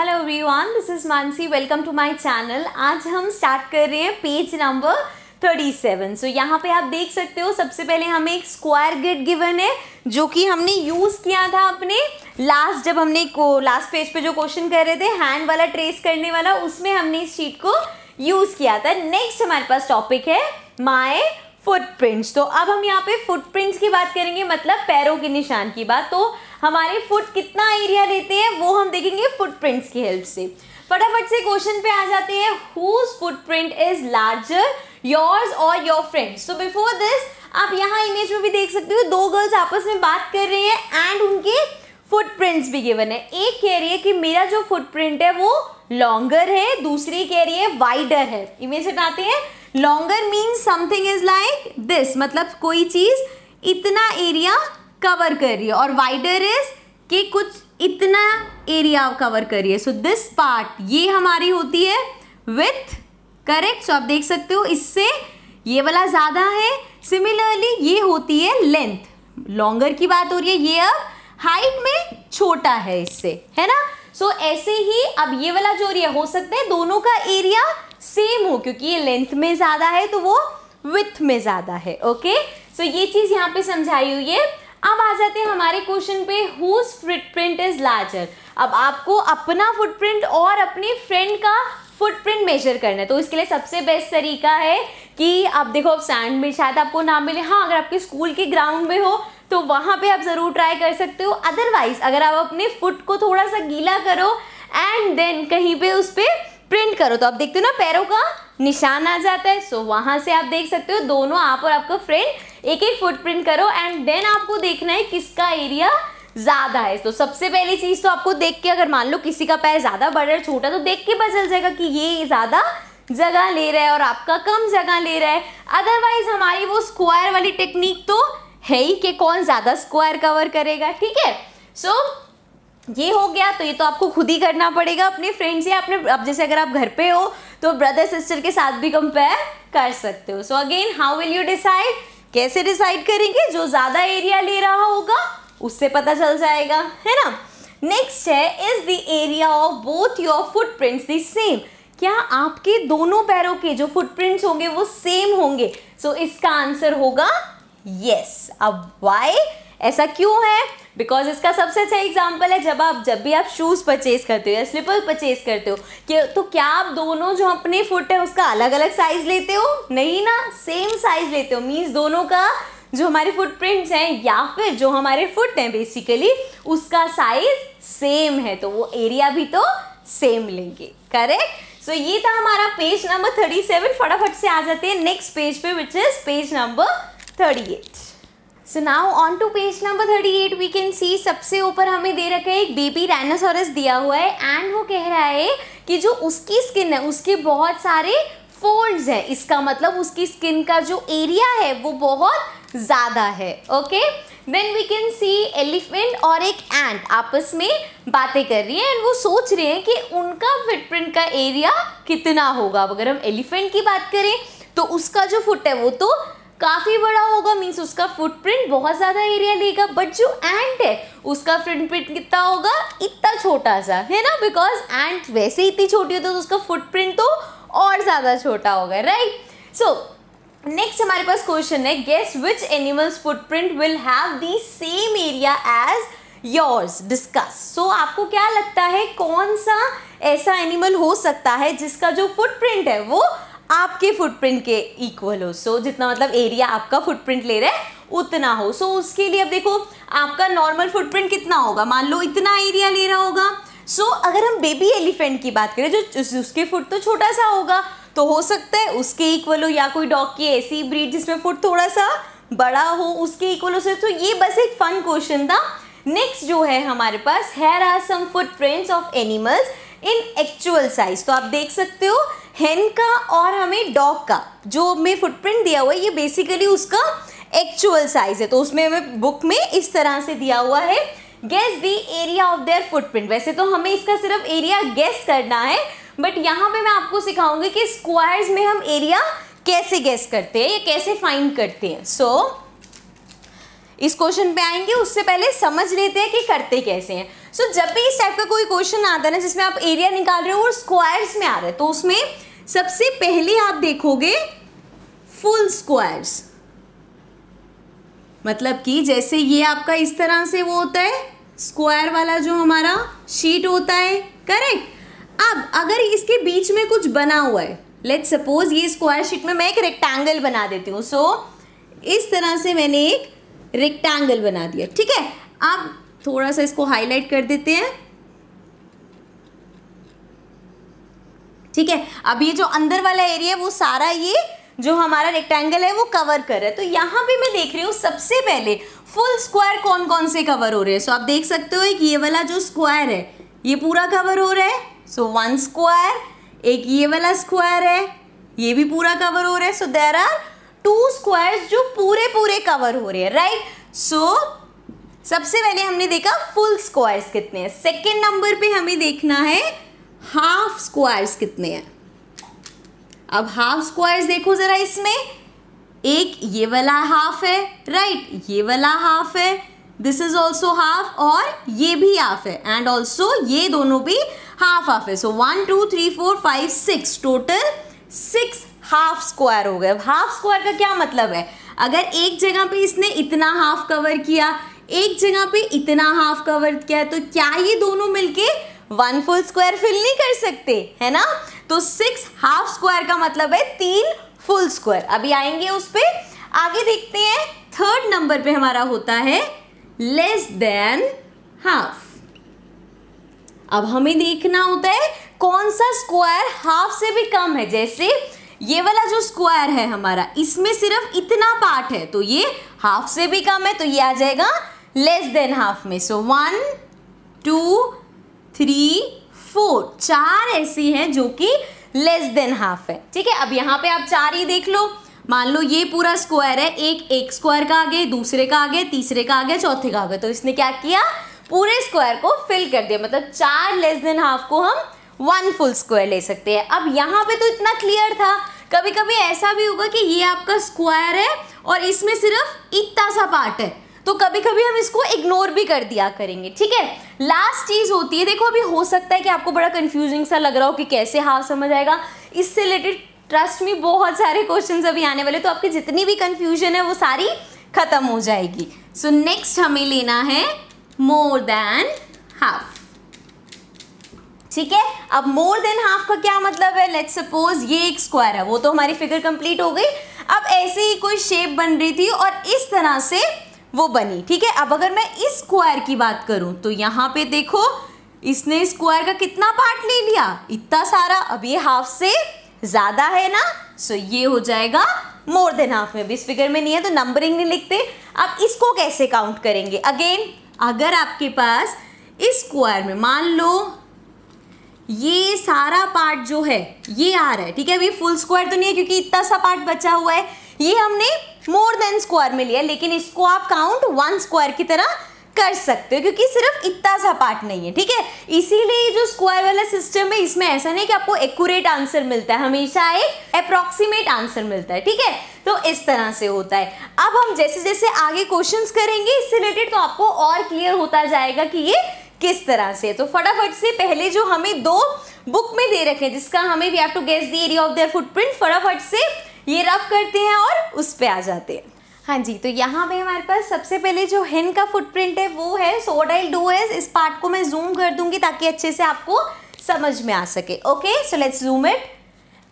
Hello one this is Mansi welcome to my channel आज हम start कर रहे हैं पेज नंबर सेवन सो यहाँ पे आप देख सकते हो सबसे पहले हमें एक स्क्वायर ग्रिड गिवन है जो कि हमने यूज़ किया था अपने लास्ट जब हमने को लास्ट पेज पे जो क्वेश्चन कर रहे थे हैंड वाला ट्रेस करने वाला उसमें हमने इस शीट को यूज़ किया था नेक्स्ट हमारे पास टॉपिक है माई फुटप्रिंट्स तो अब हम यहाँ पे फुटप्रिंट्स की बात करेंगे मतलब पैरों के निशान की बात तो हमारे फुट कितना एरिया लेते हैं वो हम देखेंगे फुटप्रिंट्स की हेल्प से फटाफट से क्वेश्चन पे आ जाते हैं whose footprint is larger yours or your friends तो बिफोर दिस आप यहाँ इमेज में भी देख सकते हो दो गर्ल्स आपस में बात कर रही हैं एंड उनके फुटप्रिंट्स भी गिवन है एक कह रही है कि मेरा जो फुटप्रिंट है वो लॉन्गर है दूसरी कह रही है वाइडर है इमेज हटाते हैं longer means something is like this मतलब कोई चीज़ इतना एरिया कवर कर रही है और वाइडर इज कि कुछ इतना एरिया कवर कर रही है सो दिस पार्ट ये हमारी होती है विथ करेक्ट सो आप देख सकते हो इससे ये वाला ज़्यादा है सिमिलरली ये होती है लेंथ लॉन्गर की बात हो रही है ये अब हाइट में छोटा है इससे है ना सो so, ऐसे ही अब ये वाला जो एरिया हो सकता है दोनों का एरिया सेम हो क्योंकि ये लेंथ में ज़्यादा है तो वो विथ में ज़्यादा है ओके सो ये चीज़ यहाँ पे समझाई हुई है अब आ जाते हैं हमारे क्वेश्चन पे हुज फुटप्रिंट इज़ लार्जर अब आपको अपना फुटप्रिंट और अपने फ्रेंड का फुटप्रिंट मेजर करना है तो इसके लिए सबसे बेस्ट तरीका है कि आप देखो अब सैंड में शायद आपको ना मिले हाँ अगर आपके स्कूल के ग्राउंड में हो तो वहाँ पे आप ज़रूर ट्राई कर सकते हो अदरवाइज़ अगर आप अपने फुट को थोड़ा सा गीला करो एंड देन कहीं पे उस पर प्रिंट करो तो आप देखते हो ना पैरों का निशान आ जाता है सो so, वहां से आप देख सकते हो दोनों आप और आपका फ्रेंड एक एक फुटप्रिंट करो एंड देन आपको देखना है किसका एरिया ज़्यादा है तो सबसे पहली चीज़ तो आपको देख के अगर मान लो किसी का पैर ज़्यादा बड़ा है छोटा तो देख के पता चल जाएगा कि ये ज़्यादा जगह ले रहा है और आपका कम जगह ले रहा है अदरवाइज हमारी वो स्क्वायर वाली टेक्निक तो है ही कि कौन ज़्यादा स्क्वायर कवर करेगा ठीक है सो so, ये हो गया तो ये तो आपको खुद ही करना पड़ेगा अपने फ्रेंड्स या अपने अब जैसे अगर आप घर पे हो तो ब्रदर सिस्टर के साथ भी कंपेयर कर सकते हो so again how will you decide कैसे डिसाइड करेंगे जो ज़्यादा एरिया ले रहा होगा उससे पता चल जाएगा है ना नेक्स्ट है is the area of both your footprints the same क्या आपके दोनों पैरों के जो फुटप्रिंट्स होंगे वो सेम होंगे सो so, इसका आंसर होगा यस yes. अब वाई ऐसा क्यों है बिकॉज इसका सबसे अच्छा एग्जाम्पल है जब आप जब भी आप शूज़ परचेज करते हो या स्लीपर परचेज करते हो कि तो क्या आप दोनों जो अपने फुट है उसका अलग अलग साइज़ लेते हो नहीं ना सेम साइज़ लेते हो मीन्स दोनों का जो हमारे फुटप्रिंट्स हैं या फिर जो हमारे फुट हैं बेसिकली उसका साइज़ सेम है तो वो एरिया भी तो सेम लेंगे करेक्ट सो so, ये था हमारा पेज नंबर थर्टी सेवन फटाफट से आ जाते हैं नेक्स्ट पेज पे which is page number thirty eight so now on to page number thirty eight we can see सबसे ऊपर हमें दे रखा है एक बेबी रैनोसोरस दिया हुआ है एंड वो कह रहा है कि जो उसकी स्किन है उसके बहुत सारे फोल्ड्स हैं इसका मतलब उसकी स्किन का जो एरिया है वो बहुत ज़्यादा है okay then we can see elephant और एक एंट आपस में बातें कर रही हैं एंड वो सोच रहे हैं कि उनका फुटप्रिंट का एरिया कितना होगा अगर हम एलिफेंट की बात करें तो उसका जो फुट है वो तो काफ़ी बड़ा होगा मीन्स उसका फुटप्रिंट बहुत ज़्यादा एरिया लेगा बट जो एंट है उसका फुटप्रिंट कितना होगा इतना छोटा सा है ना बिकॉज एंट वैसे इतनी छोटी होती है तो उसका फुटप्रिंट तो और ज़्यादा छोटा होगा राइट सो नेक्स्ट हमारे पास क्वेश्चन है guess which animals footprint will have the same area as yours discuss so आपको क्या लगता है कौन सा ऐसा एनिमल हो सकता है जिसका जो फुटप्रिंट है वो आपके फुटप्रिंट के इक्वल हो सो so, जितना मतलब एरिया आपका फुटप्रिंट ले रहा है उतना हो सो so, उसके लिए अब देखो आपका नॉर्मल फुटप्रिंट कितना होगा मान लो इतना एरिया ले रहा होगा सो so, अगर हम बेबी एलिफेंट की बात करें जो उसके फुट तो छोटा सा होगा तो हो सकता है उसके इक्वल हो या कोई डॉग की ऐसी ब्रीड जिसमें फुट थोड़ा सा बड़ा हो उसके इक्वल हो सकते तो ये बस एक फन क्वेश्चन था नेक्स्ट जो है हमारे पास here are some foot of animals in actual size तो आप देख सकते हो हेन का और हमें डॉग का जो हमें फुटप्रिंट दिया हुआ है ये बेसिकली उसका एक्चुअल साइज है तो उसमें हमें बुक में इस तरह से दिया हुआ है guess the area of their footprint वैसे तो हमें इसका सिर्फ एरिया गेस करना है बट यहाँ पे मैं आपको सिखाऊंगी कि स्क्वायर्स में हम एरिया कैसे गेस करते हैं या कैसे फाइंड करते हैं सो so, इस क्वेश्चन पे आएंगे उससे पहले समझ लेते हैं कि करते कैसे हैं सो so, जब भी इस टाइप का कोई क्वेश्चन आता है ना जिसमें आप एरिया निकाल रहे हो और स्क्वायर्स में आ रहे हैं तो उसमें सबसे पहले आप देखोगे फुल स्क्वायर्स मतलब कि जैसे ये आपका इस तरह से वो होता है स्क्वायर वाला जो हमारा शीट होता है करेक्ट अब अगर इसके बीच में कुछ बना हुआ है लेट सपोज ये स्क्वायर शीट में मैं एक रेक्टेंगल बना देती हूँ सो so, इस तरह से मैंने एक रेक्टेंगल बना दिया ठीक है अब थोड़ा सा इसको हाईलाइट कर देते हैं ठीक है अब ये जो अंदर वाला एरिया है वो सारा ये जो हमारा रेक्टेंगल है वो कवर कर रहा है तो यहाँ भी मैं देख रही हूँ सबसे पहले फुल स्क्वायर कौन कौन से कवर हो रहे हैं सो आप देख सकते हो एक ये वाला जो स्क्वायर है ये पूरा कवर हो रहा है सो वन स्क्वायर एक ये वाला स्क्वायर है ये भी पूरा कवर हो रहा है so there are two square जो पूरे पूरे कवर हो रहे हैं राइट सो सबसे पहले हमने देखा फुल स्क्वायर्स कितने हैं सेकेंड नंबर पे हमें देखना है हाफ स्क्वायर्स कितने हैं अब हाफ स्क्वायर्स देखो ज़रा इसमें एक ये वाला हाफ है राइट right? ये वाला हाफ है दिस इज ऑल्सो हाफ और ये भी हाफ है एंड ऑल्सो ये दोनों भी हाफ हाफ है so one two three four five six total six half square हो गए हाफ स्क्वायर का क्या मतलब है अगर एक जगह पे इसने इतना हाफ कवर किया एक जगह पे इतना हाफ का किया है तो क्या ये दोनों मिलके वन फुल स्क्वायर फिल नहीं कर सकते है ना तो सिक्स हाफ स्क्वायर का मतलब है तीन फुल स्क्वायर अभी आएंगे उस पर आगे देखते हैं थर्ड नंबर पे हमारा होता है लेस देन हाफ अब हमें देखना होता है कौन सा स्क्वायर हाफ से भी कम है जैसे ये वाला जो स्क्वायर है हमारा इसमें सिर्फ इतना पार्ट है तो ये हाफ से भी कम है तो ये आ जाएगा लेस देन हाफ में so one two three four चार ऐसी हैं जो कि लेस देन हाफ है ठीक है अब यहाँ पे आप चार ही देख लो मान लो ये पूरा स्क्वायर है एक एक स्क्वायर का आगे दूसरे का आगे तीसरे का आगे चौथे का आगे तो इसने क्या किया पूरे स्क्वायर को फिल कर दिया मतलब चार लेस देन हाफ को हम वन फुल स्क्वायर ले सकते हैं अब यहाँ पे तो इतना क्लियर था कभी कभी ऐसा भी होगा कि ये आपका स्क्वायर है और इसमें सिर्फ इतना सा पार्ट है तो कभी कभी हम इसको इग्नोर भी कर दिया करेंगे ठीक है लास्ट चीज़ होती है देखो अभी हो सकता है कि आपको बड़ा कंफ्यूजिंग सा लग रहा हो कि कैसे हाफ समझ आएगा इससे रिलेटेड ट्रस्ट में बहुत सारे क्वेश्चंस अभी आने वाले तो आपकी जितनी भी कंफ्यूजन है वो सारी खत्म हो जाएगी सो so, नेक्स्ट हमें लेना है मोर देन हाफ ठीक है अब मोर देन हाफ का क्या मतलब है लेट्स सपोज ये एक स्क्वायर है वो तो हमारी फिगर कंप्लीट हो गई अब ऐसे ही कोई शेप बन रही थी और इस तरह से वो बनी ठीक है अब अगर मैं इस स्क्वायर की बात करूं तो यहाँ पे देखो इसने स्क्वायर का कितना पार्ट ले लिया इतना सारा अब ये हाफ से ज़्यादा है ना सो ये हो जाएगा मोर देन हाफ में अभी इस फिगर में नहीं है तो नंबरिंग नहीं लिखते आप इसको कैसे काउंट करेंगे अगेन अगर आपके पास इस स्क्वायर में मान लो ये सारा पार्ट जो है ये आ रहा है ठीक है अभी फुल स्क्वायर तो नहीं है क्योंकि इतना सा पार्ट बचा हुआ है ये हमने मोर देन स्क्वायर में लिया लेकिन इसको आप काउंट वन स्क्वायर की तरह कर सकते हो क्योंकि सिर्फ इतना सा पार्ट नहीं है ठीक है इसीलिए जो स्क्वायर वाला सिस्टम है इसमें ऐसा नहीं कि आपको एक्यूरेट आंसर मिलता है हमेशा एक अप्रोक्सीमेट आंसर मिलता है ठीक है तो इस तरह से होता है अब हम जैसे जैसे आगे क्वेश्चंस करेंगे इससे रिलेटेड तो आपको और क्लियर होता जाएगा कि ये किस तरह से तो फटाफट से पहले जो हमें दो बुक में दे रखे जिसका हमें we have to guess the area of their footprint फटाफट से ये रब करते हैं और उस पर आ जाते हैं हाँ जी तो यहाँ पे हमारे पास सबसे पहले जो हेन का फुटप्रिंट है वो है सोडाइल डोएस इस पार्ट को मैं जूम कर दूंगी ताकि अच्छे से आपको समझ में आ सके okay so let's zoom it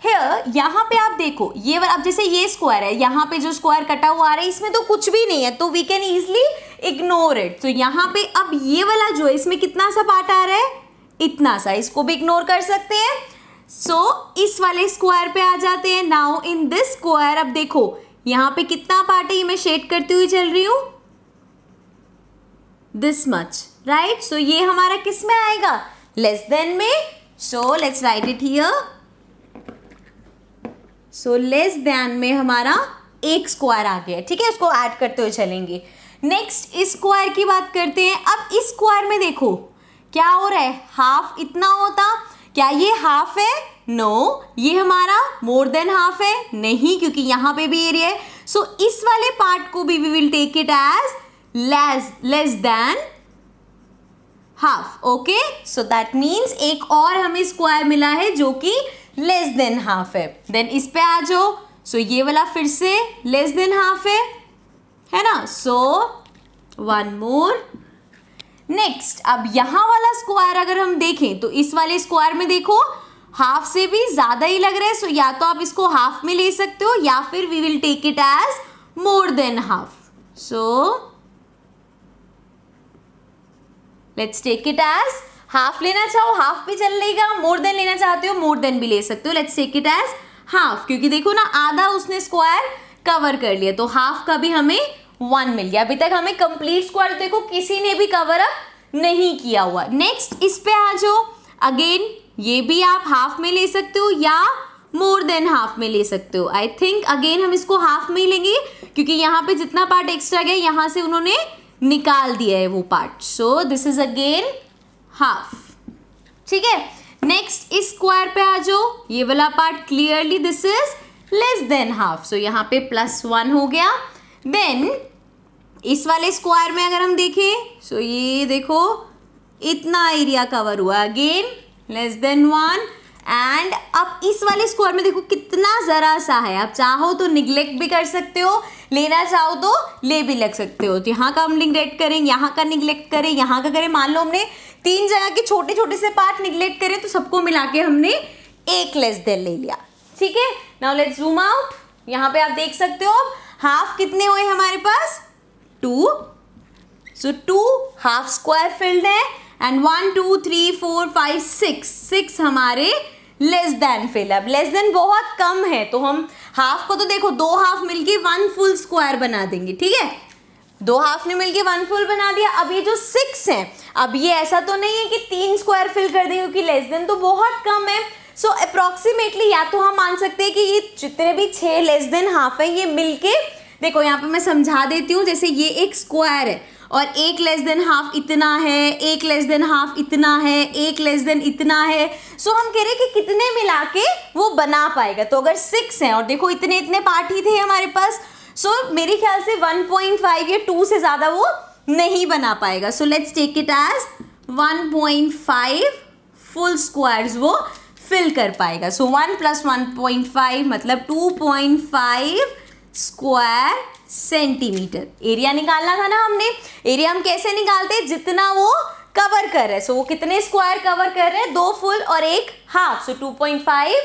here यहाँ पे आप देखो ये अब जैसे ये स्क्वायर है यहाँ पे जो स्क्वायर कटा हुआ आ रहा है इसमें तो कुछ भी नहीं है तो we can easily ignore it तो यहाँ पे अब ये वाला जो है इसमें कितना सा पार्ट आ रहा है इतना सा इसको भी इग्नोर कर सकते हैं सो so, इस वाले स्क्वायर पे आ जाते हैं नाउ इन दिस स्क्वायर अब देखो यहां पे कितना पार्ट है ये मैं शेड करती हुई चल रही हूं दिस मच राइट सो ये हमारा किस में आएगा लेस देन में so let's write it here so less than में हमारा एक स्क्वायर आ गया ठीक है उसको ऐड करते हुए चलेंगे नेक्स्ट इस स्क्वायर की बात करते हैं अब इस स्क्वायर में देखो क्या हो रहा है हाफ इतना होता क्या ये हाफ है नो no, ये हमारा मोर देन हाफ है नहीं क्योंकि यहां पे भी एरिया है सो so, इस वाले पार्ट को भी we will take it as less less than half okay so that means एक और हमें स्क्वायर मिला है जो कि लेस देन हाफ है देन इस पे आ जाओ सो ये वाला फिर से लेस देन हाफ है है ना सो वन मोर नेक्स्ट अब यहां वाला स्क्वायर अगर हम देखें तो इस वाले स्क्वायर में देखो हाफ से भी ज़्यादा ही लग रहा है सो या तो आप इसको हाफ में ले सकते हो या फिर we will take it as more than half so let's take it as half लेना चाहो हाफ भी चल लेगा मोर देन लेना चाहते हो मोर देन भी ले सकते हो let's take it as half क्योंकि देखो ना आधा उसने स्क्वायर कवर कर लिया तो हाफ का भी हमें वन मिल गया अभी तक हमें कंप्लीट स्क्वायर देखो किसी ने भी कवर अप नहीं किया हुआ नेक्स्ट इस पे आ जाओ अगेन ये भी आप हाफ में ले सकते हो या मोर देन हाफ में ले सकते हो आई थिंक अगेन हम इसको हाफ में ही लेंगे क्योंकि यहाँ पे जितना पार्ट एक्स्ट्रा गया यहाँ से उन्होंने निकाल दिया है वो part so this is again half ठीक है नेक्स्ट इस स्क्वायर पे आ जाओ ये वाला part clearly this is less than half so यहाँ पे प्लस वन हो गया देन इस वाले स्क्वायर में अगर हम देखें सो so ये देखो इतना एरिया कवर हुआ again less than one and अब इस वाले स्क्वायर में देखो कितना ज़रा सा है आप चाहो तो निग्लेक्ट भी कर सकते हो लेना चाहो तो ले भी लग सकते हो तो यहाँ का हम निग्लेक्ट करें यहाँ का निग्लेक्ट करें यहाँ का करें मान लो हमने तीन जगह के छोटे छोटे से पार्ट निग्लेक्ट करें तो सबको मिला के हमने एक लेस देन ले लिया ठीक है नाउ लेट्स जूम आउट यहाँ पे आप देख सकते हो हाफ कितने हुए हमारे पास two so two half square filled है and one two three four five six six हमारे लेस देन फील्ड अब लेस देन बहुत कम है तो हम हाफ को तो देखो दो हाफ मिलके वन फुल स्क्वायर बना देंगे ठीक है दो हाफ ने मिलके वन फुल बना दिया अब ये जो सिक्स है अब ये ऐसा तो नहीं है कि तीन स्क्वायर फिल कर देंगे क्योंकि लेस देन तो बहुत कम है सो so, अप्रोक्सीमेटली या तो हम मान सकते हैं कि ये जितने भी छः लेस देन हाफ है ये मिलके देखो यहाँ पे मैं समझा देती हूँ जैसे ये एक स्क्वायर है और एक लेस देन हाफ इतना है एक लेस देन हाफ इतना है एक लेस देन इतना है सो हम कह रहे हैं कि कितने मिला के वो बना पाएगा तो अगर सिक्स है और देखो इतने इतने पार्ट ही थे हमारे पास सो मेरे ख्याल से वन पॉइंट फाइव या टू से ज़्यादा वो नहीं बना पाएगा so let's take it as one point five full squares वो फिल कर पाएगा so one plus one point five मतलब two point five square centimetre area निकालना था ना हमने एरिया हम कैसे निकालते हैं जितना वो कवर कर रहे हैं सो so, वो कितने स्क्वायर कवर कर रहे हैं दो फुल और एक half so two point five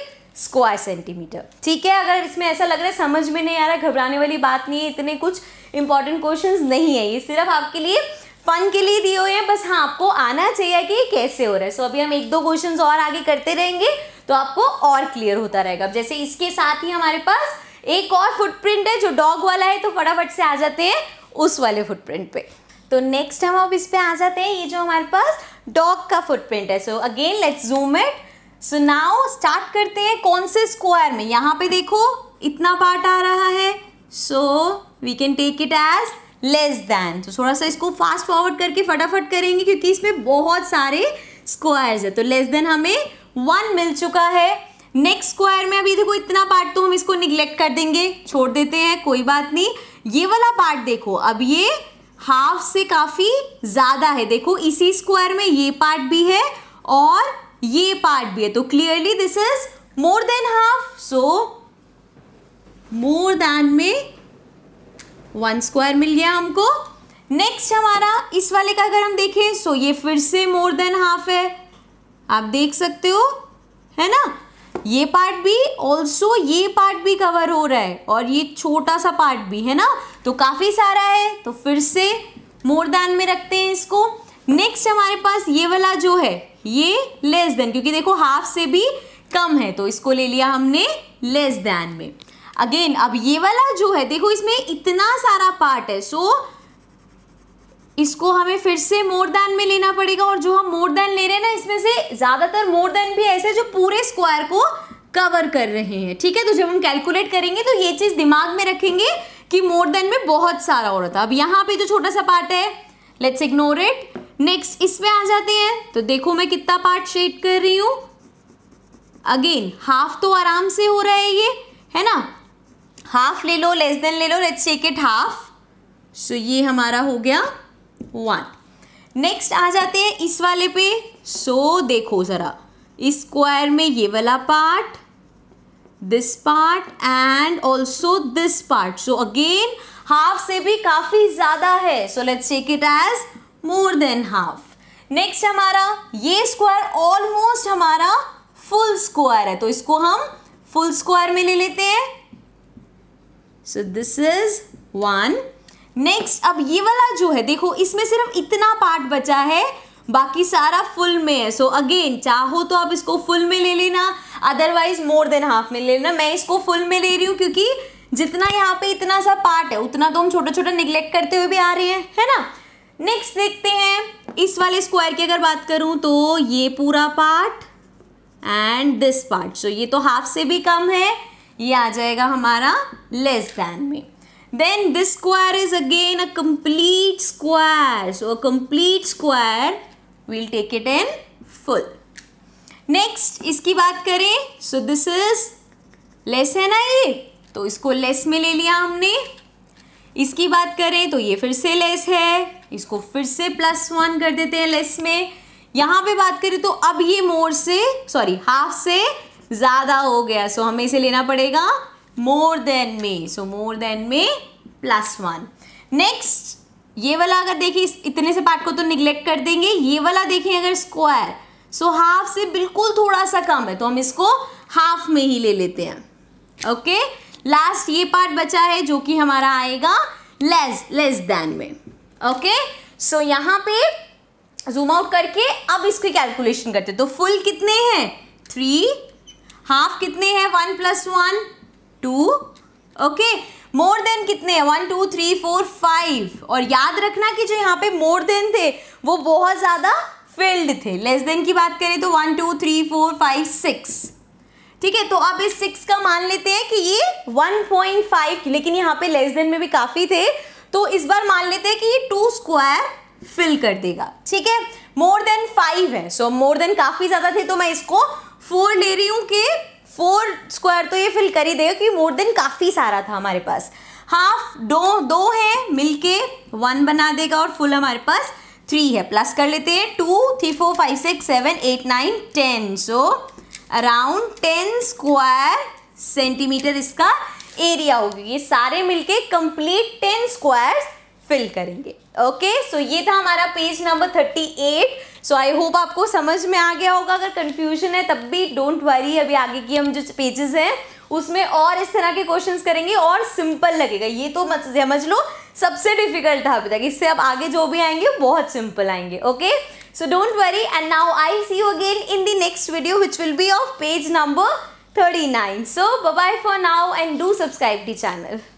square centimetre ठीक है अगर इसमें ऐसा लग रहा है समझ में नहीं आ रहा घबराने वाली बात नहीं है इतने कुछ इंपॉर्टेंट क्वेश्चन नहीं है ये सिर्फ आपके लिए फन के लिए दिए हुए हैं बस हाँ आपको आना चाहिए कि कैसे हो रहा है सो so, अभी हम एक दो क्वेश्चन और आगे करते रहेंगे तो आपको और क्लियर होता रहेगा जैसे इसके साथ ही हमारे पास एक और फुटप्रिंट है जो डॉग वाला है तो फटाफट से आ जाते हैं उस वाले फुटप्रिंट पे तो नेक्स्ट हम अब इस पे आ जाते हैं ये जो हमारे पास डॉग का फुटप्रिंट है so again let's zoom it so now start करते हैं कौन से स्क्वायर में यहाँ पे देखो इतना पार्ट आ रहा है so we can take it as less than तो थोड़ा सा इसको फास्ट फॉरवर्ड करके फटाफट करेंगे क्योंकि इसमें बहुत सारे स्क्वायर्स है तो लेस देन हमें वन मिल चुका है नेक्स्ट स्क्वायर में अभी देखो इतना पार्ट तो हम इसको निग्लेक्ट कर देंगे छोड़ देते हैं कोई बात नहीं ये वाला पार्ट देखो अब ये हाफ से काफ़ी ज़्यादा है देखो इसी स्क्वायर में ये पार्ट भी है और ये पार्ट भी है तो clearly this is more than half so more than में वन स्क्वायर मिल गया हमको नेक्स्ट हमारा इस वाले का अगर हम देखें सो so ये फिर से मोर देन हाफ है आप देख सकते हो है ना ये पार्ट भी ऑल्सो ये पार्ट भी कवर हो रहा है और ये छोटा सा पार्ट भी है ना तो काफ़ी सारा है तो फिर से मोर देन में रखते हैं इसको नेक्स्ट हमारे पास ये वाला जो है ये लेस देन क्योंकि देखो हाफ से भी कम है तो इसको ले लिया हमने लेस देन में अगेन अब ये वाला जो है देखो इसमें इतना सारा पार्ट है सो so, इसको हमें फिर से मोर देन में लेना पड़ेगा और जो हम मोर देन ले रहे हैं ना इसमें से ज़्यादातर मोर देन भी ऐसे जो पूरे स्क्वायर को कवर कर रहे हैं ठीक है तो जब हम कैलकुलेट करेंगे तो ये चीज़ दिमाग में रखेंगे कि मोर देन में बहुत सारा और अब यहाँ पे जो छोटा सा पार्ट है लेट्स इग्नोर इट नेक्स्ट इसमें आ जाते हैं तो देखो मैं कितना पार्ट शेड कर रही हूँ अगेन हाफ तो आराम से हो रहा है ये है ना हाफ ले लो लेस देन ले लो let's take it half so ये हमारा हो गया वन नेक्स्ट आ जाते हैं इस वाले पे सो so, देखो ज़रा इस स्क्वायर में ये वाला part this part and also this part so again half से भी काफ़ी ज़्यादा है so let's take it as more than half next हमारा ये स्क्वायर ऑलमोस्ट हमारा फुल स्क्वायर है तो इसको हम फुल स्क्वायर में ले लेते हैं so this is one next अब ये वाला जो है देखो इसमें सिर्फ इतना पार्ट बचा है बाकी सारा फुल में है सो so अगेन चाहो तो आप इसको फुल में ले लेना अदरवाइज मोर देन हाफ में ले लेना मैं इसको फुल में ले रही हूँ क्योंकि जितना यहाँ पे इतना सा पार्ट है उतना तो हम छोटा छोटा निग्लेक्ट करते हुए भी आ रहे हैं है ना नेक्स्ट देखते हैं इस वाले स्क्वायर की अगर बात करूँ तो ये पूरा part and this part so ये तो हाफ से भी कम है ये आ जाएगा हमारा लेस दैन में then this square is again a complete square so a complete square we'll take it in full next इसकी बात करें so this is less है ना ये तो इसको less में ले लिया हमने इसकी बात करें तो ये फिर से लेस है इसको फिर से प्लस वन कर देते हैं लेस में यहाँ पे बात करें तो अब ये मोर से सॉरी हाफ से ज़्यादा हो गया सो हमें इसे लेना पड़ेगा मोर देन में सो मोर देन में प्लस वन नेक्स्ट ये वाला अगर देखिए इतने से पार्ट को तो निग्लेक्ट कर देंगे ये वाला देखें अगर स्क्वायर सो हाफ से बिल्कुल थोड़ा सा कम है तो हम इसको हाफ में ही ले लेते हैं ओके लास्ट ये पार्ट बचा है जो कि हमारा आएगा लेस लेस देन में ओके सो यहाँ पे जूम आउट करके अब इसकी कैलकुलेशन करते तो फुल कितने हैं थ्री हाफ कितने हैं one plus one two okay more than कितने one two three four five और याद रखना कि जो यहाँ पे मोर देन थे वो बहुत ज़्यादा फिल्ड थे लेस देन की बात करें तो one two three four five six ठीक है तो अब इस सिक्स का मान लेते हैं कि ये वन पॉइंट फाइव लेकिन यहाँ पे लेस देन में भी काफ़ी थे तो इस बार मान लेते हैं कि ये टू स्क्वायर फिल कर देगा ठीक है मोर देन फाइव है सो मोर देन काफ़ी ज़्यादा थे तो मैं इसको फोर ले रही हूँ कि फोर स्क्वायर तो ये फिल कर ही देगा क्योंकि मोर देन काफ़ी सारा था हमारे पास हाफ दो दो है मिलके वन बना देगा और फुल हमारे पास थ्री है प्लस कर लेते हैं two three four five six seven eight nine ten so around ten square centimetre इसका एरिया होगी ये सारे मिलके कंप्लीट टेन स्क्वायर फिल करेंगे ओके okay, सो so ये था हमारा page number thirty eight so I hope आपको समझ में आ गया होगा अगर कन्फ्यूजन है तब भी डोंट वरी अभी आगे की हम जो पेजेस हैं उसमें और इस तरह के क्वेश्चंस करेंगे और सिंपल लगेगा ये तो मत समझ लो सबसे डिफिकल्ट था अभी तक इससे अब आगे जो भी आएंगे बहुत सिंपल आएंगे okay so don't worry and now I see you again in the next video which will be of page number thirty nine so bye for now and do subscribe the channel